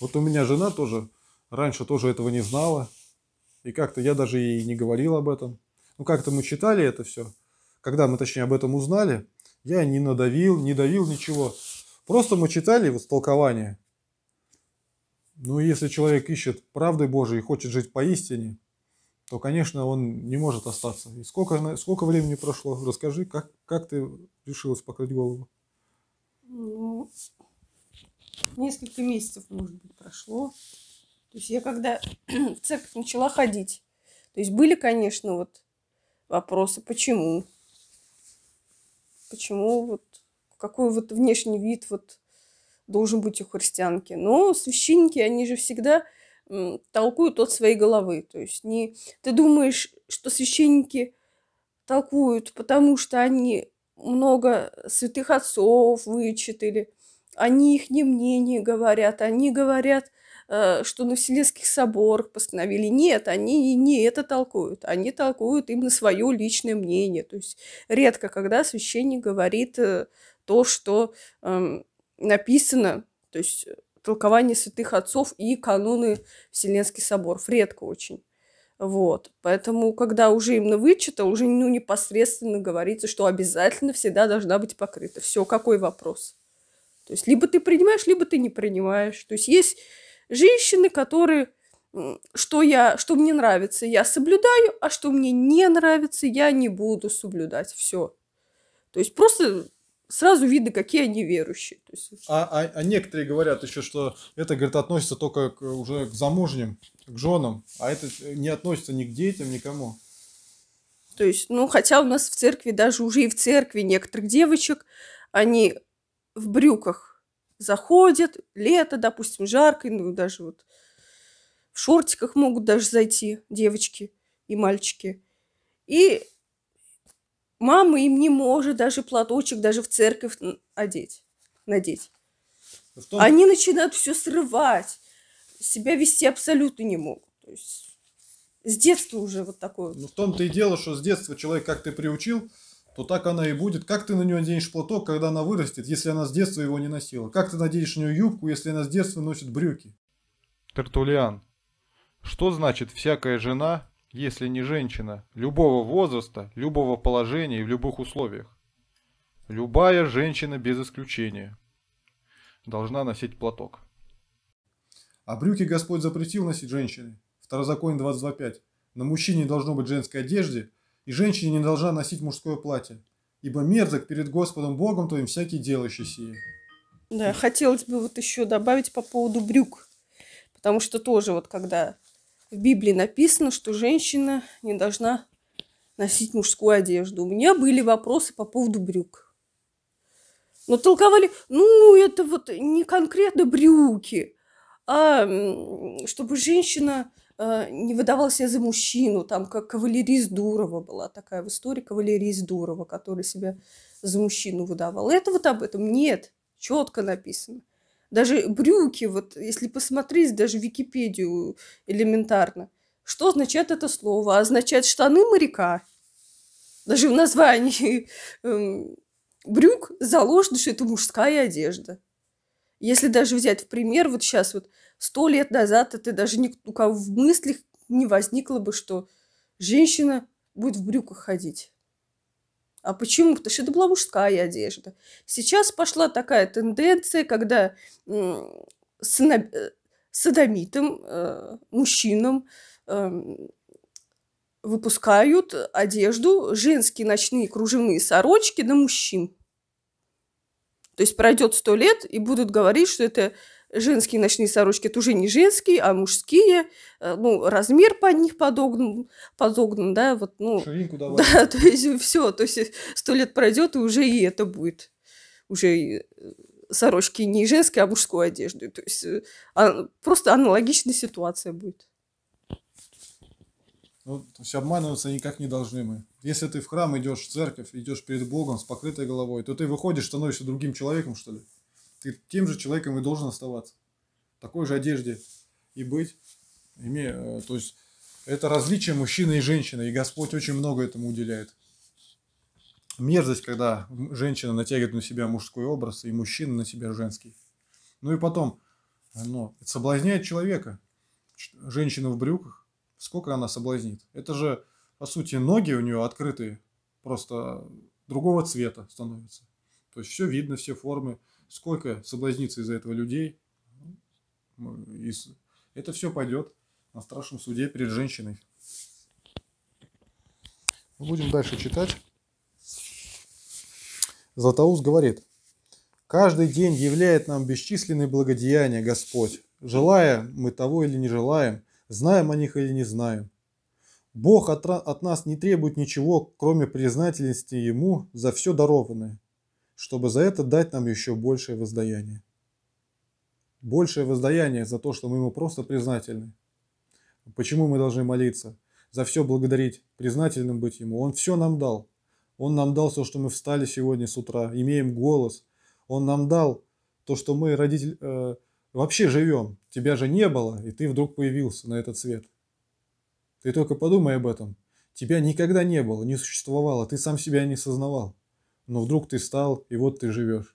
Вот у меня жена тоже раньше тоже этого не знала. И как-то я даже ей не говорил об этом. Ну, как-то мы читали это все. Когда мы, точнее, об этом узнали, я не надавил, не давил ничего. Просто мы читали вот толкование. Ну, если человек ищет правды Божией и хочет жить поистине, то, конечно, он не может остаться. И сколько, сколько времени прошло? Расскажи, как, как ты решилась покрыть голову? Ну, несколько месяцев, может быть, прошло. То есть я когда в церковь начала ходить, то есть были, конечно, вот вопросы, почему? Почему вот, какой вот внешний вид вот должен быть у христианки? Но священники, они же всегда толкуют от своей головы. То есть не... ты думаешь, что священники толкуют, потому что они много святых отцов вычитали, они их не мнение говорят, они говорят, э, что на Вселенских соборах постановили. Нет, они не это толкуют, они толкуют именно свое личное мнение. То есть редко, когда священник говорит э, то, что эм, написано, то есть толкование святых отцов и каноны Вселенский Собор Редко очень. Вот. Поэтому, когда уже именно вычитал, уже ну, непосредственно говорится, что обязательно всегда должна быть покрыта. Все, какой вопрос? То есть, либо ты принимаешь, либо ты не принимаешь. То есть, есть женщины, которые что я, что мне нравится, я соблюдаю, а что мне не нравится, я не буду соблюдать. Все. То есть просто сразу видно, какие они верующие. То есть... а, а, а некоторые говорят еще, что это, говорит, относится только к, уже к замужним, к женам, а это э, не относится ни к детям, никому. То есть, ну, хотя у нас в церкви, даже уже и в церкви некоторых девочек, они в брюках заходят, лето, допустим, жарко, ну, даже вот в шортиках могут даже зайти девочки и мальчики. И мама им не может даже платочек даже в церковь одеть, надеть. Том... Они начинают все срывать, себя вести абсолютно не могут. То есть с детства уже вот такое. Ну, в том-то и дело, что с детства человек как ты приучил, то так она и будет. Как ты на нее наденешь платок, когда она вырастет, если она с детства его не носила? Как ты наденешь на нее юбку, если она с детства носит брюки? Тертулиан. Что значит всякая жена если не женщина, любого возраста, любого положения и в любых условиях. Любая женщина без исключения должна носить платок. А брюки Господь запретил носить женщины. Второзаконие 22.5. На мужчине должно быть женской одежде, и женщине не должна носить мужское платье, ибо мерзок перед Господом Богом твоим всякий делающий сие. Да, хотелось бы вот еще добавить по поводу брюк, потому что тоже вот когда в Библии написано, что женщина не должна носить мужскую одежду. У меня были вопросы по поводу брюк. Но толковали, ну, это вот не конкретно брюки, а чтобы женщина э, не выдавала себя за мужчину, там, как кавалерист Дурова была такая в истории, кавалерист Дурова, который себя за мужчину выдавал. Это вот об этом нет, четко написано. Даже брюки, вот если посмотреть даже Википедию элементарно, что означает это слово? Означает штаны моряка. Даже в названии эм, брюк заложено, что это мужская одежда. Если даже взять в пример, вот сейчас вот сто лет назад это даже ни у кого в мыслях не возникло бы, что женщина будет в брюках ходить. А почему? Потому что это была мужская одежда. Сейчас пошла такая тенденция, когда э, садомитам, э, мужчинам эм, выпускают одежду, женские ночные кружевные сорочки на мужчин. То есть пройдет сто лет и будут говорить, что это женские ночные сорочки, это уже не женские, а мужские, э, ну, размер под них подогнан, подогнан да, вот, ну... Ширинку давай. Да, то есть все, то есть сто лет пройдет, и уже и это будет. Уже э, сорочки не женской, а мужской одежды. То есть э, а, просто аналогичная ситуация будет. Ну, то есть обманываться никак не должны мы. Если ты в храм идешь, в церковь, идешь перед Богом с покрытой головой, то ты выходишь, становишься другим человеком, что ли? Ты тем же человеком и должен оставаться. В такой же одежде и быть. Имея, э, то есть это различие мужчины и женщины, и Господь очень много этому уделяет. Мерзость, когда женщина натягивает на себя мужской образ, и мужчина на себя женский. Ну и потом, оно соблазняет человека. Женщина в брюках, сколько она соблазнит? Это же, по сути, ноги у нее открытые, просто другого цвета становятся. То есть все видно, все формы. Сколько соблазнится из-за этого людей? Ну, это все пойдет на страшном суде перед женщиной. Ну, будем дальше читать. Златоуст говорит, «Каждый день являет нам бесчисленные благодеяния Господь, желая мы того или не желаем, знаем о них или не знаем. Бог от, от нас не требует ничего, кроме признательности Ему за все дарованное чтобы за это дать нам еще большее воздаяние. Большее воздаяние за то, что мы ему просто признательны. Почему мы должны молиться? За все благодарить, признательным быть ему. Он все нам дал. Он нам дал то, что мы встали сегодня с утра, имеем голос. Он нам дал то, что мы, родитель, э, вообще живем. Тебя же не было, и ты вдруг появился на этот свет. Ты только подумай об этом. Тебя никогда не было, не существовало, ты сам себя не сознавал но вдруг ты стал, и вот ты живешь.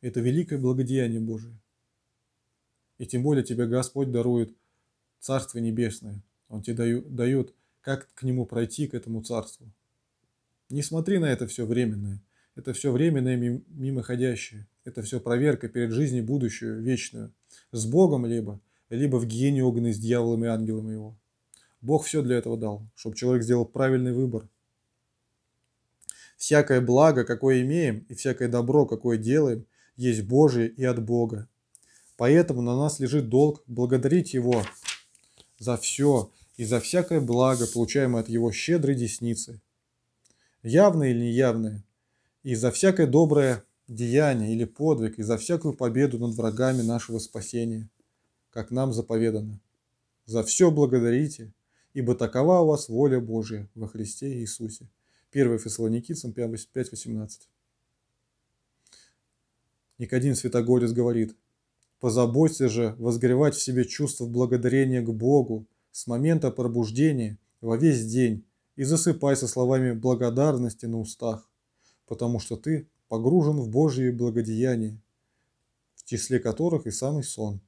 Это великое благодеяние Божие. И тем более тебе Господь дарует Царство Небесное. Он тебе дает, как к нему пройти, к этому Царству. Не смотри на это все временное. Это все временное мимоходящее. Это все проверка перед жизнью будущую, вечную. С Богом либо, либо в гиене огненной с дьяволом и ангелом его. Бог все для этого дал, чтобы человек сделал правильный выбор – Всякое благо, какое имеем, и всякое добро, какое делаем, есть Божие и от Бога. Поэтому на нас лежит долг благодарить Его за все и за всякое благо, получаемое от Его щедрой десницы, явное или неявное, и за всякое доброе деяние или подвиг, и за всякую победу над врагами нашего спасения, как нам заповедано. За все благодарите, ибо такова у вас воля Божия во Христе Иисусе. 1 Фессалоникийцам 5.18. Никодим Святогорец говорит, «Позаботься же возгревать в себе чувство благодарения к Богу с момента пробуждения во весь день и засыпай со словами благодарности на устах, потому что ты погружен в Божье благодеяние, в числе которых и самый сон».